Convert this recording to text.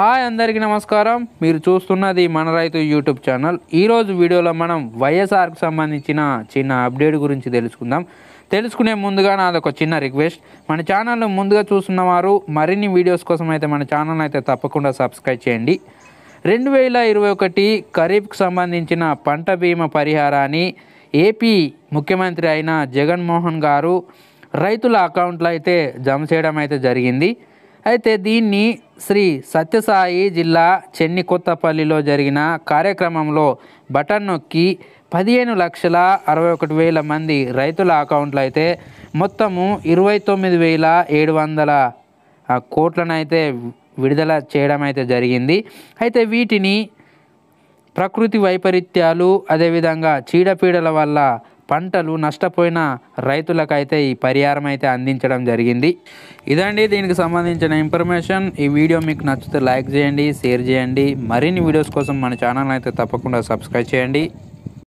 hi అందరికీ నమస్కారం మీరు చూస్తున్నది మన రైతు యూట్యూబ్ ఛానల్ ఈరోజు వీడియోలో మనం వైఎస్ఆర్కి సంబంధించిన చిన్న అప్డేట్ గురించి తెలుసుకుందాం తెలుసుకునే ముందుగా నాదొక చిన్న రిక్వెస్ట్ మన ఛానల్ను ముందుగా చూస్తున్న వారు మరిన్ని వీడియోస్ కోసం అయితే మన ఛానల్ అయితే తప్పకుండా సబ్స్క్రైబ్ చేయండి రెండు వేల ఇరవై ఒకటి ఖరీఫ్కి సంబంధించిన పంట బీమా పరిహారాన్ని ఏపీ ముఖ్యమంత్రి అయిన జగన్మోహన్ గారు రైతుల అకౌంట్లో అయితే జమ చేయడం అయితే జరిగింది అయితే దీన్ని శ్రీ సత్యసాయి జిల్లా చెన్నికొత్తపల్లిలో జరిగిన కార్యక్రమంలో బటన్ నొక్కి పదిహేను లక్షల అరవై ఒకటి వేల మంది రైతుల అకౌంట్లు అయితే మొత్తము ఇరవై తొమ్మిది వేల ఏడు వందల కోట్లనైతే విడుదల చేయడం అయితే జరిగింది అయితే వీటిని ప్రకృతి వైపరీత్యాలు అదేవిధంగా చీడపీడల వల్ల పంటలు నష్టపోయిన రైతులకైతే ఈ పరిహారం అయితే అందించడం జరిగింది ఇదండి దీనికి సంబంధించిన ఇన్ఫర్మేషన్ ఈ వీడియో మీకు నచ్చితే లైక్ చేయండి షేర్ చేయండి మరిన్ని వీడియోస్ కోసం మన ఛానల్ అయితే తప్పకుండా సబ్స్క్రైబ్ చేయండి